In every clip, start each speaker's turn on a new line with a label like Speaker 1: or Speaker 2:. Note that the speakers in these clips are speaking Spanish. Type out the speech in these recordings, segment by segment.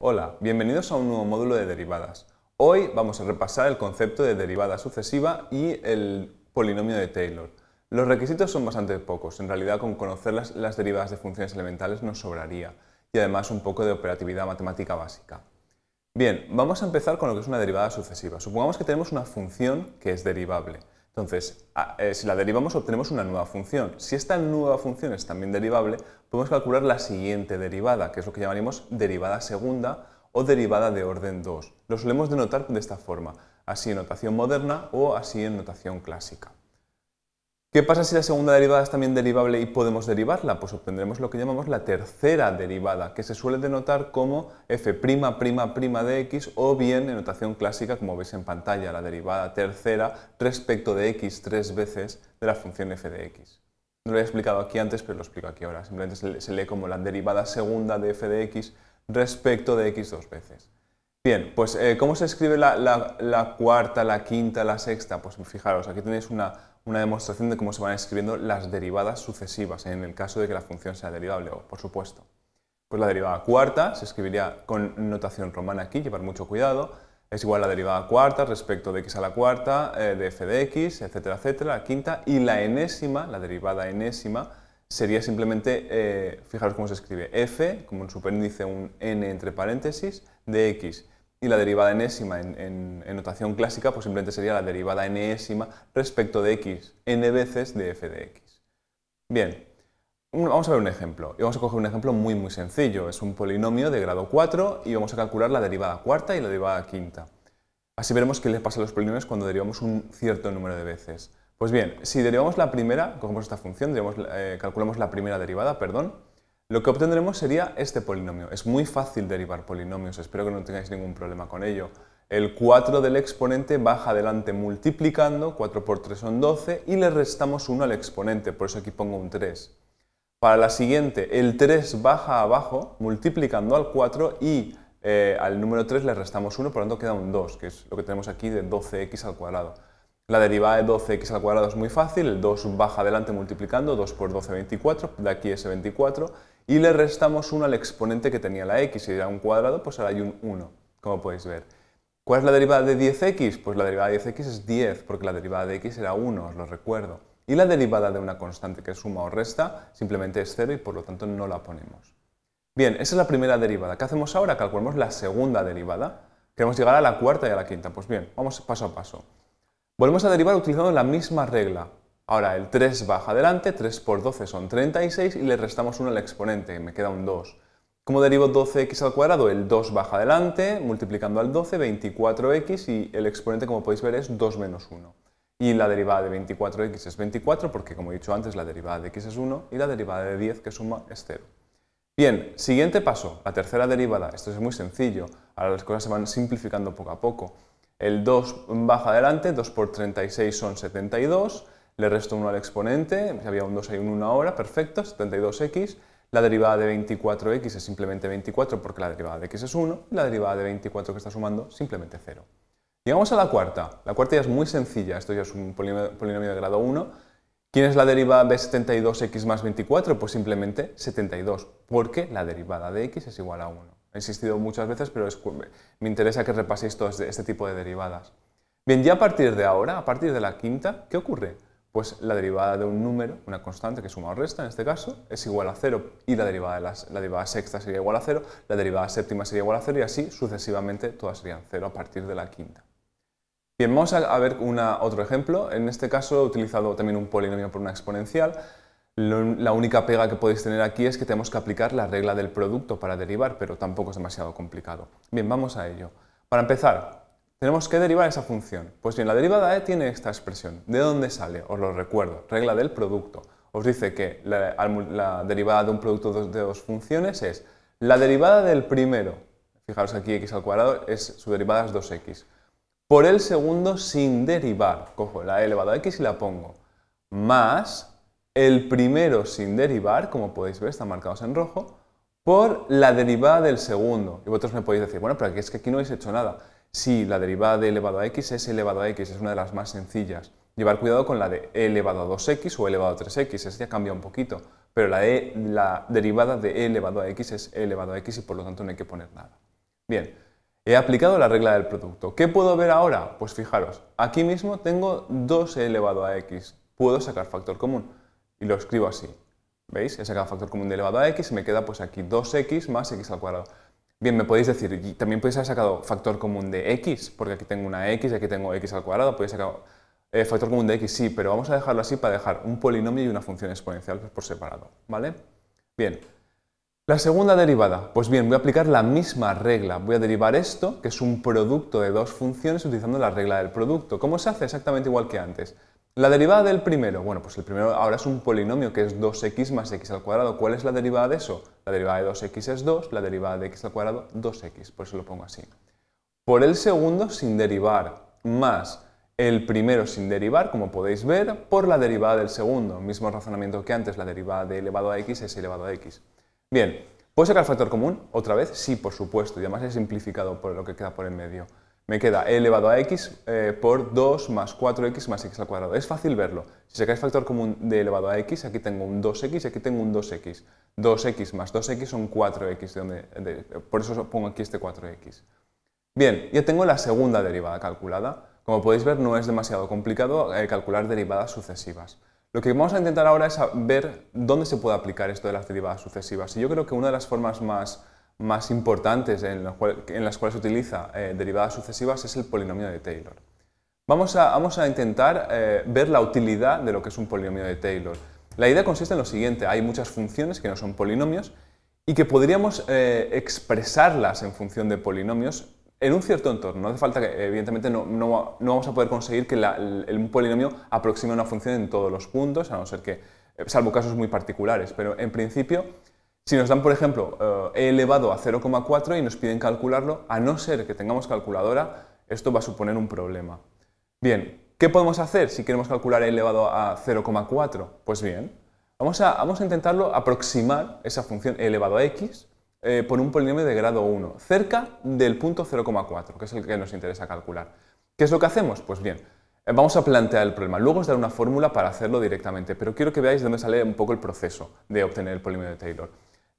Speaker 1: Hola, bienvenidos a un nuevo módulo de derivadas. Hoy vamos a repasar el concepto de derivada sucesiva y el polinomio de Taylor. Los requisitos son bastante pocos, en realidad con conocer las, derivadas de funciones elementales nos sobraría, y además un poco de operatividad matemática básica. Bien, vamos a empezar con lo que es una derivada sucesiva. Supongamos que tenemos una función que es derivable. Entonces, eh, si la derivamos obtenemos una nueva función. Si esta nueva función es también derivable, podemos calcular la siguiente derivada, que es lo que llamaremos derivada segunda o derivada de orden 2. Lo solemos denotar de esta forma, así en notación moderna o así en notación clásica. ¿Qué pasa si la segunda derivada es también derivable y podemos derivarla? Pues obtendremos lo que llamamos la tercera derivada, que se suele denotar como f' de x o bien en notación clásica, como veis en pantalla, la derivada tercera respecto de x tres veces de la función f de x. No lo he explicado aquí antes, pero lo explico aquí ahora. Simplemente se lee como la derivada segunda de f de x respecto de x dos veces. Bien, pues eh, ¿cómo se escribe la, cuarta, la quinta, la sexta? Pues fijaros, aquí tenéis una, demostración de cómo se van escribiendo las derivadas sucesivas, en el caso de que la función sea derivable, por supuesto. Pues la derivada cuarta se escribiría con notación romana aquí, llevar mucho cuidado, es igual a la derivada cuarta respecto de x a la cuarta, eh, de f de x, etcétera, etcétera, la quinta, y la enésima, la derivada enésima, sería simplemente, eh, fijaros cómo se escribe, f, como un superíndice, un n entre paréntesis, de x y la derivada enésima en, en, notación clásica pues simplemente sería la derivada enésima respecto de x, n veces de f de x. Bien, vamos a ver un ejemplo. Y vamos a coger un ejemplo muy muy sencillo. Es un polinomio de grado 4 y vamos a calcular la derivada cuarta y la derivada quinta. Así veremos qué les pasa a los polinomios cuando derivamos un cierto número de veces. Pues bien, si derivamos la primera, cogemos esta función, eh, calculamos la primera derivada, perdón, lo que obtendremos sería este polinomio. Es muy fácil derivar polinomios, espero que no tengáis ningún problema con ello. El 4 del exponente baja adelante multiplicando, 4 por 3 son 12, y le restamos 1 al exponente, por eso aquí pongo un 3. Para la siguiente, el 3 baja abajo multiplicando al 4 y eh, al número 3 le restamos 1, por lo tanto queda un 2, que es lo que tenemos aquí de 12x al cuadrado. La derivada de 12x al cuadrado es muy fácil, el 2 baja adelante multiplicando, 2 por 12, 24, de aquí es 24, y le restamos 1 al exponente que tenía la x, y era un cuadrado, pues ahora hay un 1, como podéis ver. ¿Cuál es la derivada de 10x? Pues la derivada de 10x es 10, porque la derivada de x era 1, os lo recuerdo. Y la derivada de una constante que suma o resta simplemente es 0 y por lo tanto no la ponemos. Bien, esa es la primera derivada. ¿Qué hacemos ahora? Calculamos la segunda derivada. Queremos llegar a la cuarta y a la quinta. Pues bien, vamos paso a paso. Volvemos a derivar utilizando la misma regla. Ahora el 3 baja adelante, 3 por 12 son 36 y le restamos 1 al exponente, me queda un 2. ¿Cómo derivo 12x al cuadrado? El 2 baja adelante, multiplicando al 12, 24x y el exponente, como podéis ver, es 2 menos 1. Y la derivada de 24x es 24 porque, como he dicho antes, la derivada de x es 1 y la derivada de 10 que suma es 0. Bien, siguiente paso, la tercera derivada. Esto es muy sencillo, ahora las cosas se van simplificando poco a poco. El 2 baja adelante, 2 por 36 son 72 le resto 1 al exponente, había un 2 y un 1 ahora, perfecto, 72x, la derivada de 24x es simplemente 24 porque la derivada de x es 1, y la derivada de 24 que está sumando simplemente 0. Llegamos a la cuarta, la cuarta ya es muy sencilla, esto ya es un polinomio de grado 1, ¿Quién es la derivada de 72x más 24? Pues simplemente 72, porque la derivada de x es igual a 1. He insistido muchas veces, pero me interesa que repaséis todo este, este tipo de derivadas. Bien, ya a partir de ahora, a partir de la quinta, ¿qué ocurre? pues la derivada de un número, una constante que suma o resta en este caso, es igual a cero y la derivada, de la derivada sexta sería igual a cero, la derivada séptima sería igual a cero y así sucesivamente todas serían cero a partir de la quinta. Bien, vamos a ver otro ejemplo. En este caso he utilizado también un polinomio por una exponencial. la única pega que podéis tener aquí es que tenemos que aplicar la regla del producto para derivar, pero tampoco es demasiado complicado. Bien, vamos a ello. Para empezar, tenemos que derivar esa función. Pues bien, la derivada e tiene esta expresión. ¿De dónde sale? Os lo recuerdo. Regla del producto. Os dice que la, derivada de un producto de dos funciones es la derivada del primero, fijaros aquí x al cuadrado, es, su derivada es 2x, por el segundo sin derivar, cojo la e elevado a x y la pongo, más el primero sin derivar, como podéis ver, están marcados en rojo, por la derivada del segundo. Y vosotros me podéis decir, bueno, pero es que aquí no habéis hecho nada si la derivada de elevado a x es elevado a x, es una de las más sencillas. Llevar cuidado con la de e elevado a 2x o elevado a 3x, esa ya cambia un poquito, pero la, e, derivada de e elevado a x es elevado a x y por lo tanto no hay que poner nada. Bien, he aplicado la regla del producto. ¿Qué puedo ver ahora? Pues fijaros, aquí mismo tengo 2 elevado a x, puedo sacar factor común y lo escribo así. ¿Veis? He sacado factor común de elevado a x y me queda pues aquí 2x más x al cuadrado. Bien, me podéis decir, también podéis haber sacado factor común de x, porque aquí tengo una x y aquí tengo x al cuadrado, podéis sacar eh, factor común de x, sí, pero vamos a dejarlo así para dejar un polinomio y una función exponencial pues, por separado, ¿vale? Bien, la segunda derivada, pues bien, voy a aplicar la misma regla, voy a derivar esto, que es un producto de dos funciones, utilizando la regla del producto. ¿Cómo se hace? Exactamente igual que antes. La derivada del primero, bueno, pues el primero ahora es un polinomio que es 2x más x al cuadrado. ¿Cuál es la derivada de eso? La derivada de 2x es 2, la derivada de x al cuadrado 2x, por eso lo pongo así. Por el segundo sin derivar, más el primero sin derivar, como podéis ver, por la derivada del segundo. Mismo razonamiento que antes, la derivada de elevado a x es elevado a x. Bien, ¿puedo sacar el factor común? Otra vez, sí, por supuesto, y además he simplificado por lo que queda por el medio me queda e elevado a x eh, por 2 más 4x más x al cuadrado. Es fácil verlo. Si sacáis factor común de elevado a x, aquí tengo un 2x y aquí tengo un 2x. 2x más 2x son 4x, por eso pongo aquí este 4x. Bien, ya tengo la segunda derivada calculada. Como podéis ver, no es demasiado complicado eh, calcular derivadas sucesivas. Lo que vamos a intentar ahora es ver dónde se puede aplicar esto de las derivadas sucesivas. Y yo creo que una de las formas más más importantes en, las cuales se utiliza eh, derivadas sucesivas es el polinomio de Taylor. Vamos a, vamos a intentar eh, ver la utilidad de lo que es un polinomio de Taylor. La idea consiste en lo siguiente, hay muchas funciones que no son polinomios y que podríamos eh, expresarlas en función de polinomios en un cierto entorno. No hace falta que, evidentemente, no, vamos a poder conseguir que un el, polinomio aproxime una función en todos los puntos, a no ser que, salvo casos muy particulares, pero en principio si nos dan, por ejemplo, eh, e elevado a 0,4 y nos piden calcularlo, a no ser que tengamos calculadora, esto va a suponer un problema. Bien, ¿qué podemos hacer si queremos calcular e elevado a 0,4? Pues bien, vamos a, intentarlo aproximar esa función e elevado a x eh, por un polinomio de grado 1, cerca del punto 0,4, que es el que nos interesa calcular. ¿Qué es lo que hacemos? Pues bien, eh, vamos a plantear el problema. Luego os daré una fórmula para hacerlo directamente, pero quiero que veáis dónde sale un poco el proceso de obtener el polinomio de Taylor.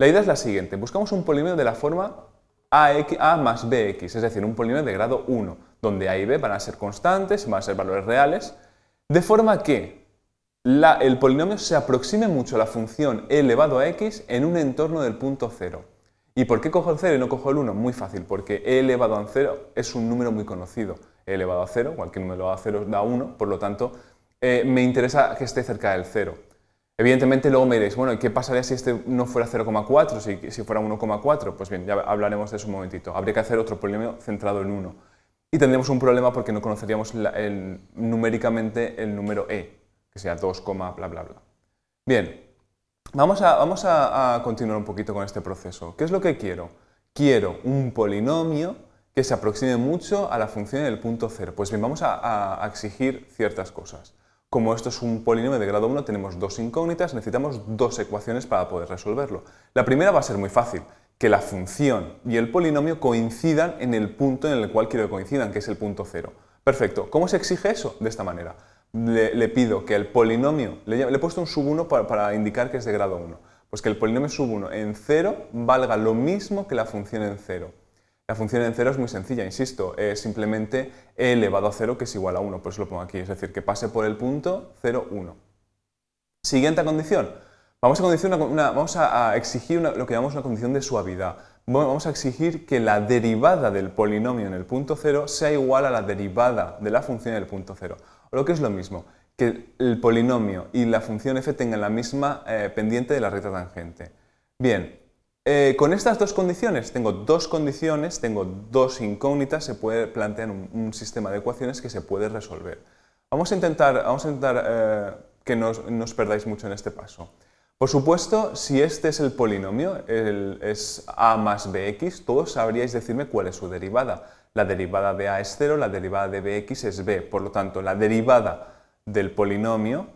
Speaker 1: La idea es la siguiente, buscamos un polinomio de la forma AX, A más BX, es decir, un polinomio de grado 1, donde A y B van a ser constantes, van a ser valores reales, de forma que el polinomio se aproxime mucho a la función e elevado a x en un entorno del punto 0. ¿Y por qué cojo el 0 y no cojo el 1? Muy fácil, porque e elevado a 0 es un número muy conocido. e elevado a 0, cualquier número elevado a 0 da 1, por lo tanto, eh, me interesa que esté cerca del 0. Evidentemente luego me diréis, bueno, qué pasaría si este no fuera 0,4, si, fuera 1,4? Pues bien, ya hablaremos de eso un momentito. Habría que hacer otro polinomio centrado en 1. Y tendríamos un problema porque no conoceríamos numéricamente el número E, que sea 2, bla, bla, bla. Bien, vamos, a, continuar un poquito con este proceso. ¿Qué es lo que quiero? Quiero un polinomio que se aproxime mucho a la función del punto 0. Pues bien, vamos a exigir ciertas cosas. Como esto es un polinomio de grado 1, tenemos dos incógnitas, necesitamos dos ecuaciones para poder resolverlo. La primera va a ser muy fácil, que la función y el polinomio coincidan en el punto en el cual quiero que coincidan, que es el punto 0. Perfecto. ¿Cómo se exige eso? De esta manera. Le, pido que el polinomio, le, he puesto un sub 1 para, para indicar que es de grado 1, pues que el polinomio sub 1 en 0 valga lo mismo que la función en 0. La función en cero es muy sencilla, insisto, es simplemente e elevado a 0 que es igual a 1, por eso lo pongo aquí, es decir, que pase por el punto 0, 1. Siguiente condición, vamos a, exigir lo que llamamos una condición de suavidad. Vamos a exigir que la derivada del polinomio en el punto 0 sea igual a la derivada de la función en el punto 0, o lo que es lo mismo, que el polinomio y la función f tengan la misma eh, pendiente de la recta tangente. Bien, eh, con estas dos condiciones, tengo dos condiciones, tengo dos incógnitas, se puede plantear un, sistema de ecuaciones que se puede resolver. Vamos a intentar, vamos a eh, que no os perdáis mucho en este paso. Por supuesto, si este es el polinomio, es a más bx, todos sabríais decirme cuál es su derivada. La derivada de a es 0, la derivada de bx es b, por lo tanto, la derivada del polinomio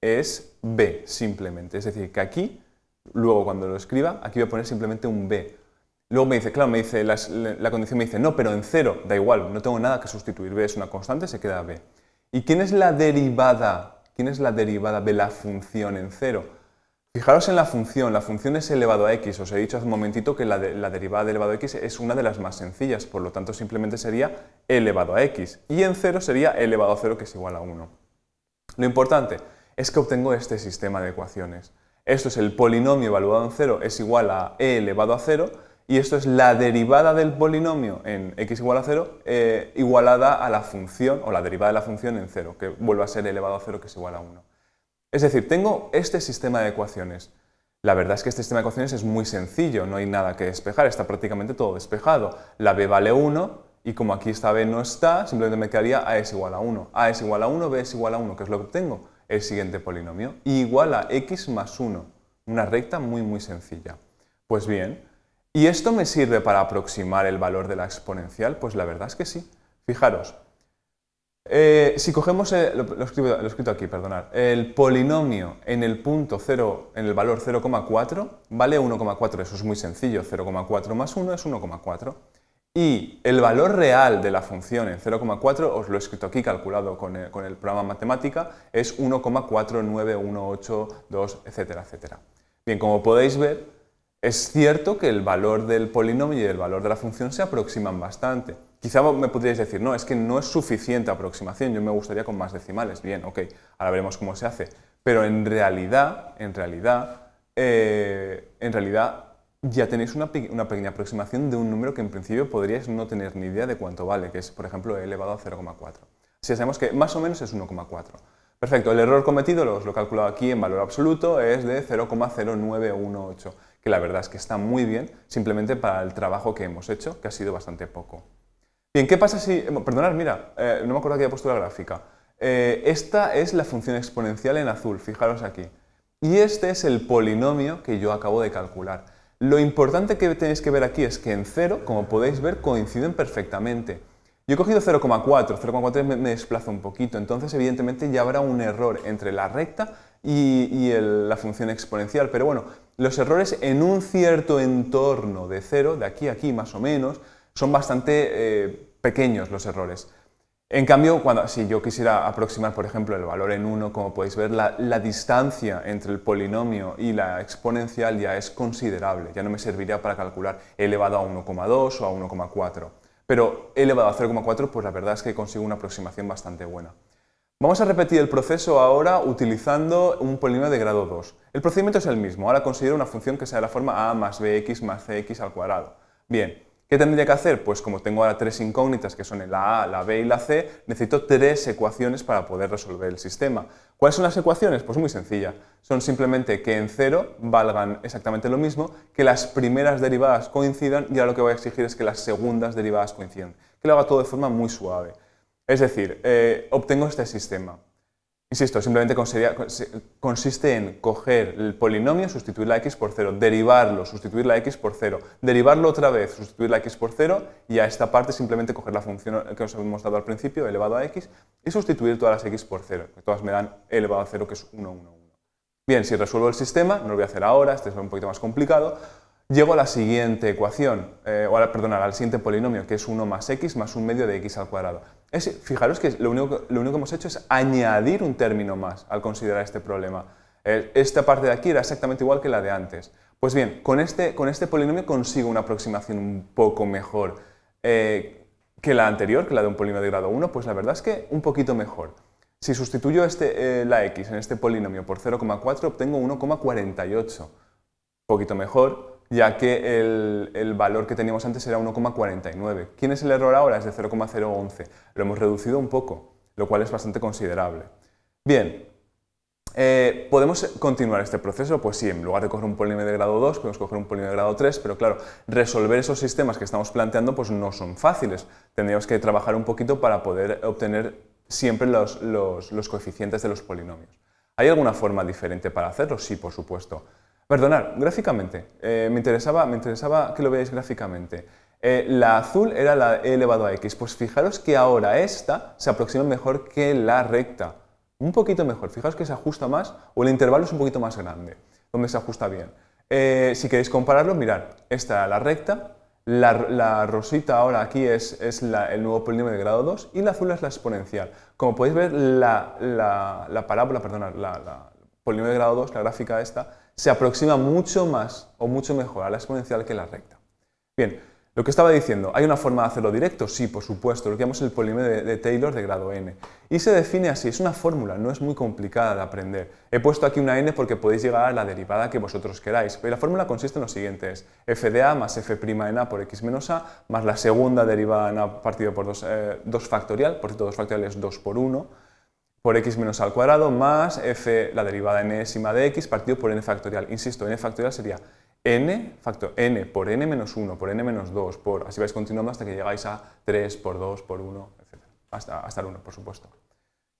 Speaker 1: es b simplemente. Es decir, que aquí Luego, cuando lo escriba, aquí voy a poner simplemente un B. Luego me dice, claro, me dice, la condición me dice, no, pero en cero, da igual, no tengo nada que sustituir. B es una constante, se queda B. ¿Y quién es la derivada? ¿Quién es la derivada de la función en cero? Fijaros en la función, la función es elevado a x, os he dicho hace un momentito que la, derivada de elevado a x es una de las más sencillas, por lo tanto simplemente sería elevado a x, y en cero sería elevado a cero que es igual a 1. Lo importante es que obtengo este sistema de ecuaciones. Esto es el polinomio evaluado en 0 es igual a e elevado a 0 y esto es la derivada del polinomio en x igual a 0 eh, igualada a la función o la derivada de la función en 0, que vuelve a ser elevado a 0 que es igual a 1. Es decir, tengo este sistema de ecuaciones. La verdad es que este sistema de ecuaciones es muy sencillo, no hay nada que despejar, está prácticamente todo despejado. La b vale 1 y como aquí esta b no está, simplemente me quedaría a es igual a 1. a es igual a 1, b es igual a 1, que es lo que obtengo el siguiente polinomio igual a x más 1, una recta muy muy sencilla. Pues bien, ¿y esto me sirve para aproximar el valor de la exponencial? Pues la verdad es que sí. Fijaros, eh, si cogemos, lo, escrito aquí, perdonar, el polinomio en el punto 0, en el valor 0,4 vale 1,4, eso es muy sencillo, 0,4 más 1 es 1,4. Y el valor real de la función en 0,4, os lo he escrito aquí calculado con el, programa matemática, es 1,49182, etcétera, etcétera. Bien, como podéis ver, es cierto que el valor del polinomio y el valor de la función se aproximan bastante. Quizá me podríais decir, no, es que no es suficiente aproximación, yo me gustaría con más decimales. Bien, ok, ahora veremos cómo se hace. Pero en realidad, en realidad, eh, en realidad ya tenéis una, pequeña aproximación de un número que en principio podríais no tener ni idea de cuánto vale, que es, por ejemplo, elevado a 0,4. Si sabemos que más o menos es 1,4. Perfecto, el error cometido, lo he calculado aquí en valor absoluto, es de 0,0918, que la verdad es que está muy bien, simplemente para el trabajo que hemos hecho, que ha sido bastante poco. Bien, ¿qué pasa si... Eh, perdonad, mira, eh, no me acuerdo que había postura gráfica. Eh, esta es la función exponencial en azul, fijaros aquí. Y este es el polinomio que yo acabo de calcular. Lo importante que tenéis que ver aquí es que en 0, como podéis ver, coinciden perfectamente. Yo he cogido 0,4, 0,4 me, desplaza un poquito, entonces evidentemente ya habrá un error entre la recta y, la función exponencial, pero bueno, los errores en un cierto entorno de 0, de aquí a aquí más o menos, son bastante eh, pequeños los errores. En cambio, cuando, si yo quisiera aproximar, por ejemplo, el valor en 1, como podéis ver, la, la, distancia entre el polinomio y la exponencial ya es considerable, ya no me serviría para calcular elevado a 1,2 o a 1,4. Pero elevado a 0,4, pues la verdad es que consigo una aproximación bastante buena. Vamos a repetir el proceso ahora utilizando un polinomio de grado 2. El procedimiento es el mismo, ahora considero una función que sea de la forma a más bx más cx al cuadrado. Bien, ¿Qué tendría que hacer? Pues como tengo ahora tres incógnitas que son la A, la B y la C, necesito tres ecuaciones para poder resolver el sistema. ¿Cuáles son las ecuaciones? Pues muy sencilla. Son simplemente que en cero valgan exactamente lo mismo, que las primeras derivadas coincidan y ahora lo que voy a exigir es que las segundas derivadas coincidan. Que lo haga todo de forma muy suave. Es decir, eh, obtengo este sistema. Insisto, simplemente consiste en coger el polinomio, sustituir la x por 0, derivarlo, sustituir la x por 0, derivarlo otra vez, sustituir la x por 0 y a esta parte simplemente coger la función que os hemos dado al principio, elevado a x, y sustituir todas las x por 0, que todas me dan elevado a 0 que es 1, 1, 1. Bien, si resuelvo el sistema, no lo voy a hacer ahora, este es un poquito más complicado, llego a la siguiente ecuación, eh, o a perdón, al siguiente polinomio, que es 1 más x más un medio de x al cuadrado fijaros que lo único, que hemos hecho es añadir un término más al considerar este problema. Esta parte de aquí era exactamente igual que la de antes. Pues bien, con este, este polinomio consigo una aproximación un poco mejor eh, que la anterior, que la de un polinomio de grado 1, pues la verdad es que un poquito mejor. Si sustituyo este, eh, la x en este polinomio por 0,4, obtengo 1,48. Un poquito mejor, ya que el, valor que teníamos antes era 1,49. ¿Quién es el error ahora? Es de 0,011. Lo hemos reducido un poco, lo cual es bastante considerable. Bien, eh, ¿podemos continuar este proceso? Pues sí, en lugar de coger un polinomio de grado 2, podemos coger un polinomio de grado 3, pero claro, resolver esos sistemas que estamos planteando pues no son fáciles. Tendríamos que trabajar un poquito para poder obtener siempre los coeficientes de los polinomios. ¿Hay alguna forma diferente para hacerlo? Sí, por supuesto. Perdonad, gráficamente. Eh, me, interesaba, me interesaba que lo veáis gráficamente. Eh, la azul era la e elevado a x. Pues fijaros que ahora esta se aproxima mejor que la recta. Un poquito mejor. fijaros que se ajusta más o el intervalo es un poquito más grande, donde se ajusta bien. Eh, si queréis compararlo, mirad. Esta era la recta. La, rosita ahora aquí es, el nuevo polinomio de grado 2 y la azul es la exponencial. Como podéis ver, la, la parábola, perdonad, la polinomio de grado 2, la gráfica esta, se aproxima mucho más o mucho mejor a la exponencial que la recta. Bien, lo que estaba diciendo, ¿hay una forma de hacerlo directo? Sí, por supuesto, lo que llamamos el polinomio de, Taylor de grado n. Y se define así, es una fórmula, no es muy complicada de aprender. He puesto aquí una n porque podéis llegar a la derivada que vosotros queráis. Pero la fórmula consiste en lo siguiente, es f de a más f' en a por x menos a más la segunda derivada en a partido por 2, eh, factorial, por cierto, 2 factorial es 2 por 1, por x menos al cuadrado más f, la derivada enésima e de x, partido por n factorial. Insisto, n factorial sería n, factor, n por n menos 1, por n menos 2, por, así vais continuando hasta que llegáis a 3, por 2, por 1, etc. Hasta, hasta el 1, por supuesto.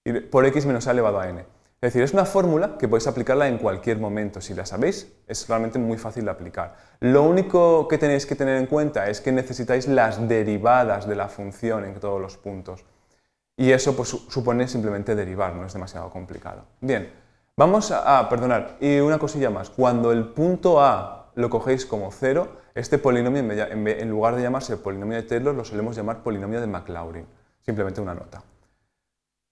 Speaker 1: Y por x menos a elevado a n. Es decir, es una fórmula que podéis aplicarla en cualquier momento. Si la sabéis, es realmente muy fácil de aplicar. Lo único que tenéis que tener en cuenta es que necesitáis las derivadas de la función en todos los puntos y eso pues, supone simplemente derivar, no es demasiado complicado. Bien, vamos a, perdonar, y una cosilla más, cuando el punto A lo cogéis como cero, este polinomio en lugar de llamarse polinomio de Taylor lo solemos llamar polinomio de Maclaurin, simplemente una nota.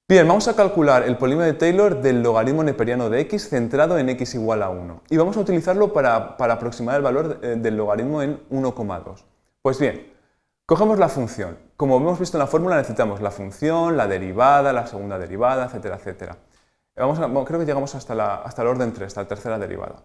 Speaker 1: Bien, vamos a calcular el polinomio de Taylor del logaritmo neperiano de x centrado en x igual a 1 y vamos a utilizarlo para, para aproximar el valor eh, del logaritmo en 1,2. Pues bien, Cogemos la función. Como hemos visto en la fórmula, necesitamos la función, la derivada, la segunda derivada, etcétera, etcétera. creo que llegamos hasta, el orden 3, hasta la tercera derivada.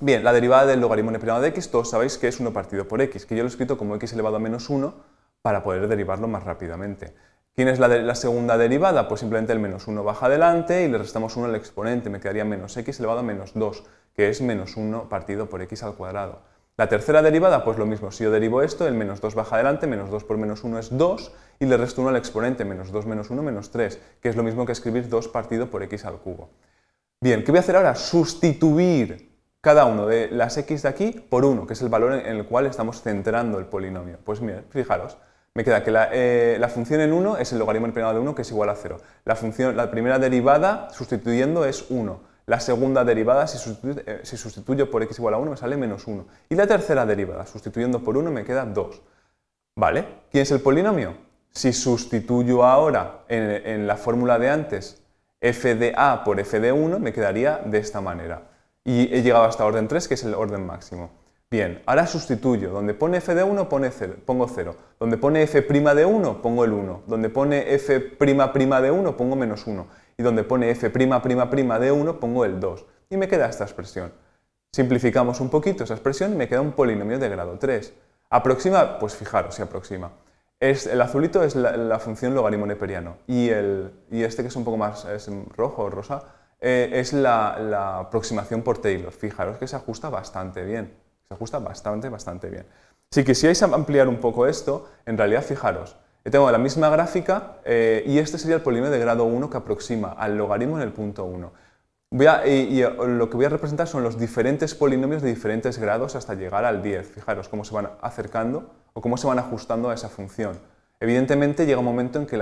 Speaker 1: Bien, la derivada del logaritmo prima de x, todos sabéis que es 1 partido por x, que yo lo he escrito como x elevado a menos 1 para poder derivarlo más rápidamente. ¿Quién es la, la segunda derivada? Pues simplemente el menos 1 baja adelante y le restamos 1 al exponente, me quedaría menos x elevado a menos 2, que es menos 1 partido por x al cuadrado. La tercera derivada, pues lo mismo, si yo derivo esto, el menos 2 baja adelante, menos 2 por menos 1 es 2, y le resto 1 al exponente, menos 2 menos 1 menos 3, que es lo mismo que escribir 2 partido por x al cubo. Bien, ¿qué voy a hacer ahora? Sustituir cada uno de las x de aquí por 1, que es el valor en el cual estamos centrando el polinomio. Pues mira, fijaros, me queda que la, eh, función en 1 es el logaritmo emplenado de 1, que es igual a 0. la primera derivada sustituyendo es 1. La segunda derivada, eh, si sustituyo, por x igual a 1, me sale menos 1. Y la tercera derivada, sustituyendo por 1, me queda 2. ¿Vale? ¿Quién es el polinomio? Si sustituyo ahora en, la fórmula de antes f de a por f de 1, me quedaría de esta manera. Y he llegado hasta orden 3, que es el orden máximo. Bien, ahora sustituyo. Donde pone f de 1 pongo 0. Donde pone f' de 1 pongo el 1. Donde pone f'' de 1 pongo menos 1 y donde pone f' de 1 pongo el 2 y me queda esta expresión. Simplificamos un poquito esa expresión y me queda un polinomio de grado 3. Aproxima, pues fijaros, se aproxima. Es, el azulito es la, función logaritmo neperiano y, y este que es un poco más es rojo o rosa eh, es la, la, aproximación por Taylor. Fijaros que se ajusta bastante bien. Se ajusta bastante, bastante bien. Si quisierais ampliar un poco esto, en realidad fijaros, tengo la misma gráfica eh, y este sería el polinomio de grado 1 que aproxima al logaritmo en el punto 1. y, lo que voy a representar son los diferentes polinomios de diferentes grados hasta llegar al 10. Fijaros cómo se van acercando o cómo se van ajustando a esa función. Evidentemente llega un momento en que,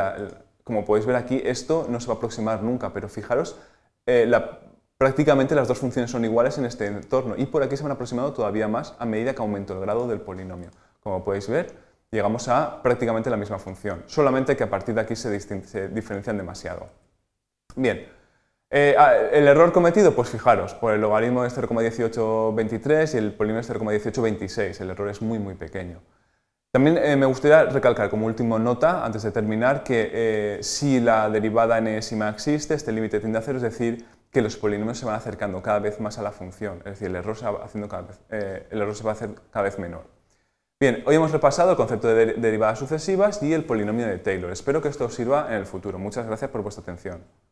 Speaker 1: como podéis ver aquí, esto no se va a aproximar nunca, pero fijaros, eh, prácticamente las dos funciones son iguales en este entorno y por aquí se van aproximando todavía más a medida que aumento el grado del polinomio. Como podéis ver, llegamos a prácticamente la misma función, solamente que a partir de aquí se, diferencian demasiado. Bien, eh, ah, el error cometido, pues fijaros, por el logaritmo es 0,1823 y el polinomio es 0,1826, el error es muy muy pequeño. También eh, me gustaría recalcar como última nota, antes de terminar, que eh, si la derivada enésima existe, este límite tiende a cero, es decir, que los polinomios se van acercando cada vez más a la función, es decir, el error haciendo el error se va a hacer cada vez menor. Bien, hoy hemos repasado el concepto de derivadas sucesivas y el polinomio de Taylor. Espero que esto os sirva en el futuro. Muchas gracias por vuestra atención.